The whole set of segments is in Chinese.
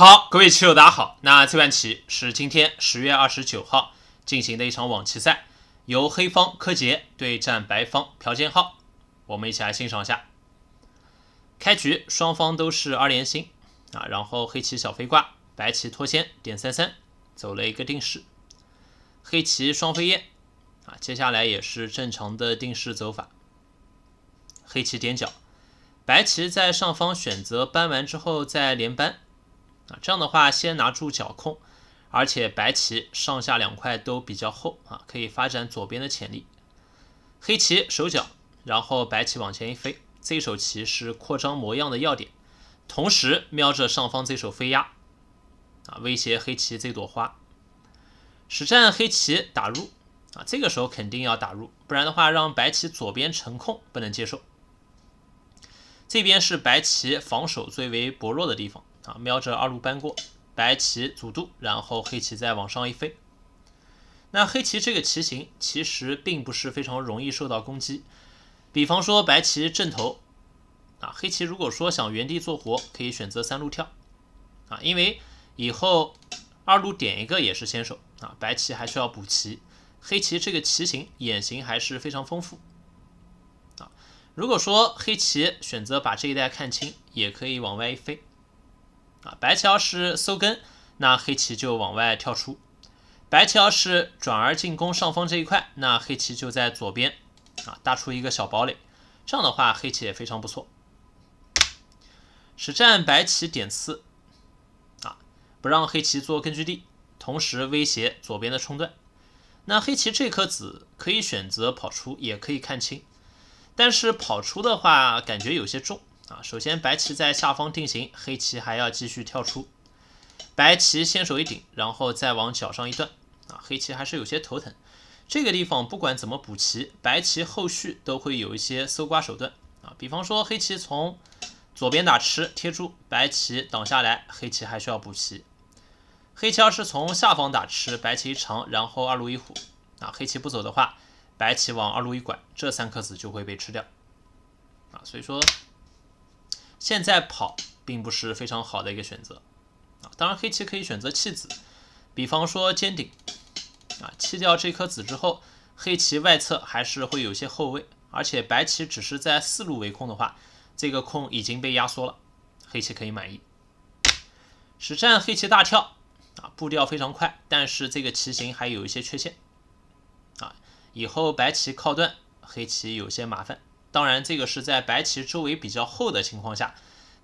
好，各位棋友，大家好。那这盘棋是今天十月二十九号进行的一场网棋赛，由黑方柯洁对战白方朴建浩。我们一起来欣赏一下。开局双方都是二连星啊，然后黑棋小飞挂，白棋脱先点三三，走了一个定式。黑棋双飞燕啊，接下来也是正常的定式走法。黑棋点角，白棋在上方选择搬完之后再连搬。这样的话，先拿住角控，而且白棋上下两块都比较厚啊，可以发展左边的潜力。黑棋手角，然后白棋往前一飞，这手棋是扩张模样的要点，同时瞄着上方这手飞压，啊，威胁黑棋这朵花。实战黑棋打入啊，这个时候肯定要打入，不然的话让白棋左边成空，不能接受。这边是白棋防守最为薄弱的地方。啊，瞄着二路搬过，白棋阻渡，然后黑棋再往上一飞。那黑棋这个棋形其实并不是非常容易受到攻击，比方说白棋正头，啊，黑棋如果说想原地做活，可以选择三路跳，啊，因为以后二路点一个也是先手，啊，白棋还需要补棋。黑棋这个棋形眼型还是非常丰富，啊，如果说黑棋选择把这一带看清，也可以往外一飞。啊，白棋要是收根，那黑棋就往外跳出；白棋要是转而进攻上方这一块，那黑棋就在左边啊搭出一个小堡垒。这样的话，黑棋也非常不错。实战白棋点刺啊，不让黑棋做根据地，同时威胁左边的冲段。那黑棋这颗子可以选择跑出，也可以看清，但是跑出的话感觉有些重。啊，首先白棋在下方定型，黑棋还要继续跳出。白棋先手一顶，然后再往脚上一断。啊，黑棋还是有些头疼。这个地方不管怎么补棋，白棋后续都会有一些搜刮手段。啊，比方说黑棋从左边打吃贴住，白棋挡下来，黑棋还需要补棋。黑棋要是从下方打吃，白棋长，然后二路一虎。啊，黑棋不走的话，白棋往二路一拐，这三颗子就会被吃掉。啊，所以说。现在跑并不是非常好的一个选择，啊，当然黑棋可以选择弃子，比方说尖顶，啊，弃掉这颗子之后，黑棋外侧还是会有些后位，而且白棋只是在四路围空的话，这个空已经被压缩了，黑棋可以满意。实战黑棋大跳，啊，步调非常快，但是这个棋形还有一些缺陷，啊，以后白棋靠断，黑棋有些麻烦。当然，这个是在白棋周围比较厚的情况下，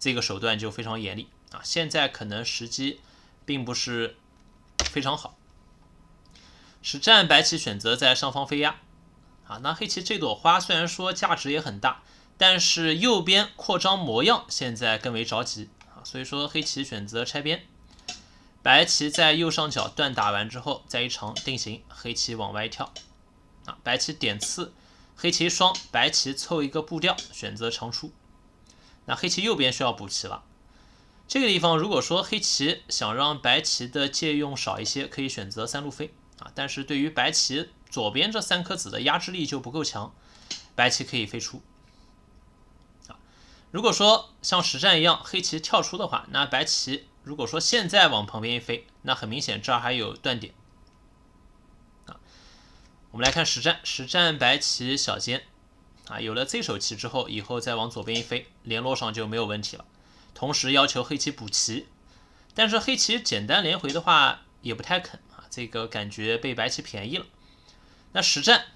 这个手段就非常严厉啊。现在可能时机并不是非常好。实战白棋选择在上方飞压，啊，那黑棋这朵花虽然说价值也很大，但是右边扩张模样现在更为着急啊，所以说黑棋选择拆边。白棋在右上角断打完之后，再一长定型，黑棋往外跳，啊，白棋点刺。黑棋双，白棋凑一个步调，选择长出。那黑棋右边需要补棋了。这个地方，如果说黑棋想让白棋的借用少一些，可以选择三路飞啊。但是对于白棋左边这三颗子的压制力就不够强，白棋可以飞出。啊，如果说像实战一样，黑棋跳出的话，那白棋如果说现在往旁边一飞，那很明显这儿还有断点。我们来看实战，实战白棋小尖，啊，有了这手棋之后，以后再往左边一飞，联络上就没有问题了。同时要求黑棋补棋，但是黑棋简单连回的话也不太肯啊，这个感觉被白棋便宜了。那实战，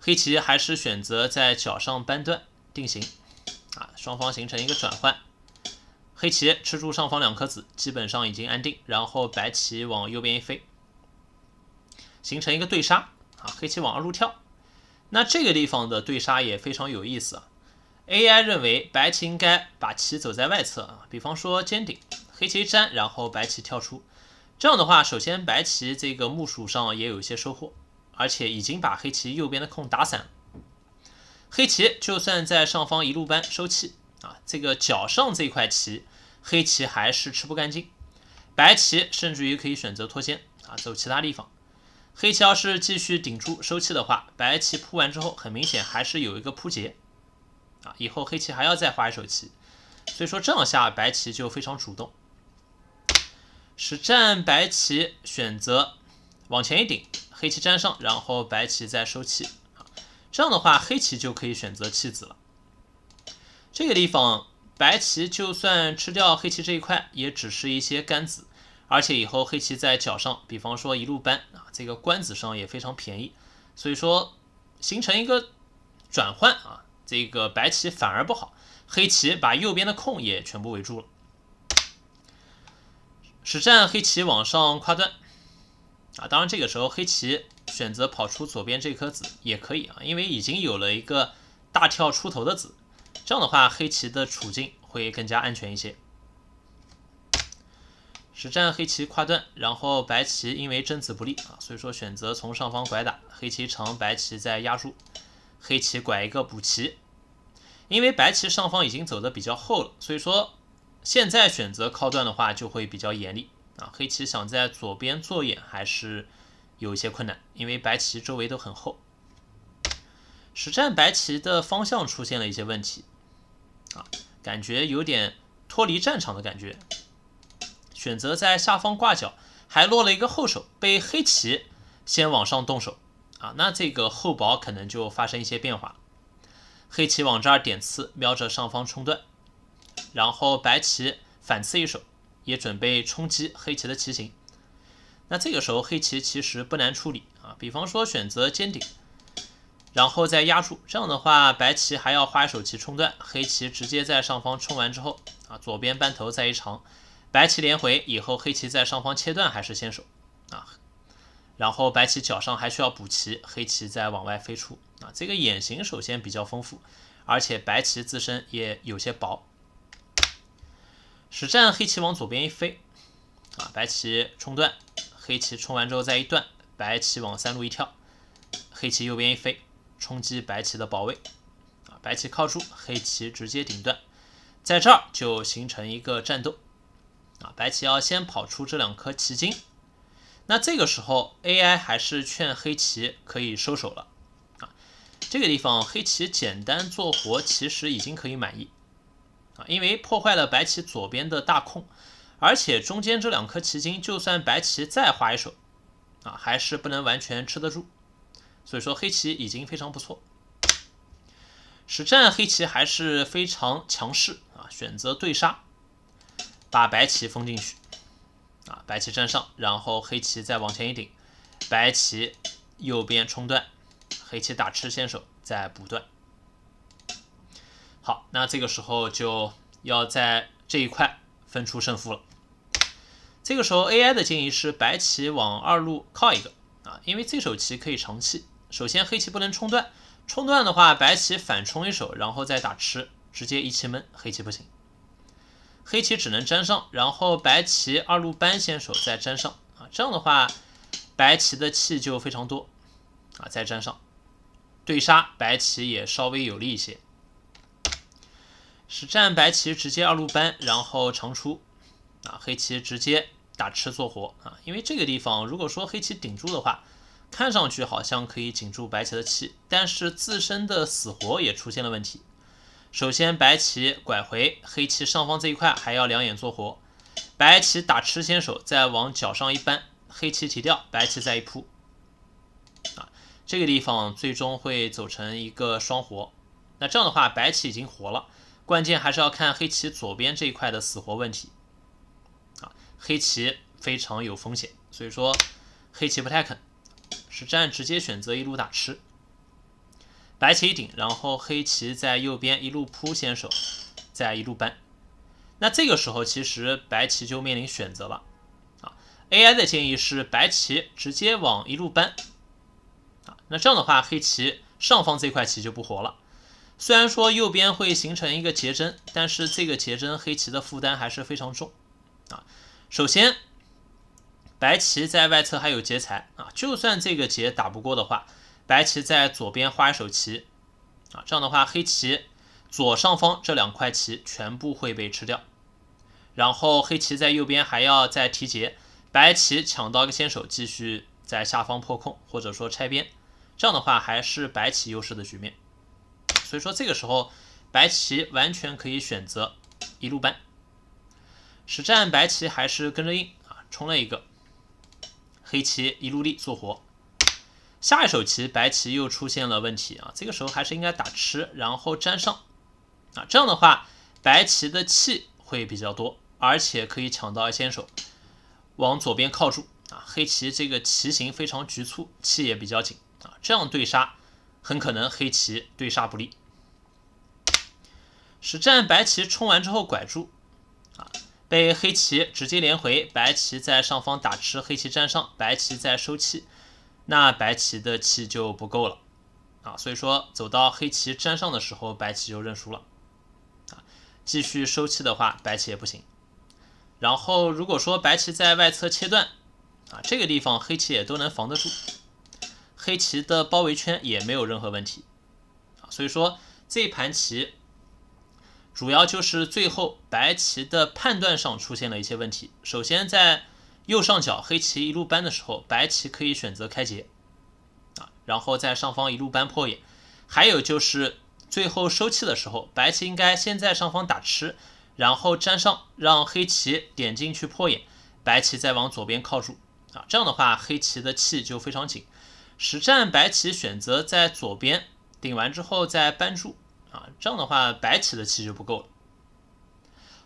黑棋还是选择在角上扳断定型，啊，双方形成一个转换，黑棋吃住上方两颗子，基本上已经安定，然后白棋往右边一飞。形成一个对杀啊！黑棋往二路跳，那这个地方的对杀也非常有意思。啊。AI 认为白棋应该把棋走在外侧啊，比方说尖顶，黑棋粘，然后白棋跳出。这样的话，首先白棋这个木数上也有一些收获，而且已经把黑棋右边的空打散。黑棋就算在上方一路搬收气啊，这个角上这块棋，黑棋还是吃不干净。白棋甚至于可以选择脱先啊，走其他地方。黑棋要是继续顶住收气的话，白棋铺完之后，很明显还是有一个铺劫啊。以后黑棋还要再花一手棋，所以说这样下白棋就非常主动。实战白棋选择往前一顶，黑棋粘上，然后白棋再收气。这样的话，黑棋就可以选择弃子了。这个地方白棋就算吃掉黑棋这一块，也只是一些干子。而且以后黑棋在角上，比方说一路搬啊，这个官子上也非常便宜，所以说形成一个转换啊，这个白棋反而不好，黑棋把右边的空也全部围住了。实战黑棋往上跨断啊，当然这个时候黑棋选择跑出左边这颗子也可以啊，因为已经有了一个大跳出头的子，这样的话黑棋的处境会更加安全一些。实战黑棋跨断，然后白棋因为争子不利啊，所以说选择从上方拐打。黑棋长，白棋在压住，黑棋拐一个补棋。因为白棋上方已经走的比较厚了，所以说现在选择靠断的话就会比较严厉啊。黑棋想在左边做眼还是有一些困难，因为白棋周围都很厚。实战白棋的方向出现了一些问题啊，感觉有点脱离战场的感觉。选择在下方挂角，还落了一个后手，被黑棋先往上动手啊，那这个厚薄可能就发生一些变化。黑棋往这儿点刺，瞄着上方冲断，然后白棋反刺一手，也准备冲击黑棋的棋形。那这个时候黑棋其实不难处理啊，比方说选择尖顶，然后再压住，这样的话白棋还要花一手棋冲断，黑棋直接在上方冲完之后啊，左边扳头再一长。白棋连回以后，黑棋在上方切断还是先手啊？然后白棋脚上还需要补棋，黑棋再往外飞出啊。这个眼型首先比较丰富，而且白棋自身也有些薄。实战黑棋往左边一飞啊，白棋冲断，黑棋冲完之后再一断，白棋往三路一跳，黑棋右边一飞，冲击白棋的保卫啊。白棋靠住，黑棋直接顶断，在这儿就形成一个战斗。啊，白棋要先跑出这两颗棋筋，那这个时候 AI 还是劝黑棋可以收手了啊。这个地方黑棋简单做活，其实已经可以满意啊，因为破坏了白棋左边的大空，而且中间这两颗棋筋，就算白棋再花一手啊，还是不能完全吃得住。所以说黑棋已经非常不错，实战黑棋还是非常强势啊，选择对杀。把白棋封进去，啊，白棋占上，然后黑棋再往前一顶，白棋右边冲断，黑棋打吃先手再补断。好，那这个时候就要在这一块分出胜负了。这个时候 AI 的建议是白棋往二路靠一个啊，因为这手棋可以长气。首先黑棋不能冲断，冲断的话白棋反冲一手，然后再打吃，直接一气闷，黑棋不行。黑棋只能粘上，然后白棋二路扳先手再粘上啊，这样的话白棋的气就非常多啊，再粘上对杀白棋也稍微有利一些。实战白棋直接二路扳，然后长出啊，黑棋直接打吃做活啊，因为这个地方如果说黑棋顶住的话，看上去好像可以顶住白棋的气，但是自身的死活也出现了问题。首先，白棋拐回黑棋上方这一块还要两眼做活，白棋打吃先手，再往角上一搬，黑棋提掉，白棋再一扑，啊，这个地方最终会走成一个双活。那这样的话，白棋已经活了，关键还是要看黑棋左边这一块的死活问题，啊，黑棋非常有风险，所以说黑棋不太肯，实战直接选择一路打吃。白棋一顶，然后黑棋在右边一路扑先手，再一路搬。那这个时候，其实白棋就面临选择了。啊，AI 的建议是白棋直接往一路搬。啊，那这样的话，黑棋上方这块棋就不活了。虽然说右边会形成一个结针，但是这个结针黑棋的负担还是非常重。啊，首先，白棋在外侧还有劫材。啊，就算这个劫打不过的话。白棋在左边画一手棋，啊，这样的话黑棋左上方这两块棋全部会被吃掉，然后黑棋在右边还要再提劫，白棋抢到个先手，继续在下方破空或者说拆边，这样的话还是白棋优势的局面，所以说这个时候白棋完全可以选择一路搬，实战白棋还是跟着硬啊，冲了一个，黑棋一路力做活。下一手棋，白棋又出现了问题啊！这个时候还是应该打吃，然后粘上啊，这样的话，白棋的气会比较多，而且可以抢到先手，往左边靠住啊。黑棋这个棋形非常局促，气也比较紧啊，这样对杀很可能黑棋对杀不利。实战白棋冲完之后拐住啊，被黑棋直接连回，白棋在上方打吃，黑棋粘上，白棋在收气。那白棋的气就不够了啊，所以说走到黑棋粘上的时候，白棋就认输了啊。继续收气的话，白棋也不行。然后如果说白棋在外侧切断啊，这个地方黑棋也都能防得住，黑棋的包围圈也没有任何问题啊。所以说这盘棋主要就是最后白棋的判断上出现了一些问题。首先在右上角黑棋一路搬的时候，白棋可以选择开劫，啊，然后在上方一路搬破眼。还有就是最后收气的时候，白棋应该先在上方打吃，然后粘上，让黑棋点进去破眼，白棋再往左边靠住，啊，这样的话黑棋的气就非常紧。实战白棋选择在左边顶完之后再搬住，啊，这样的话白棋的气就不够了。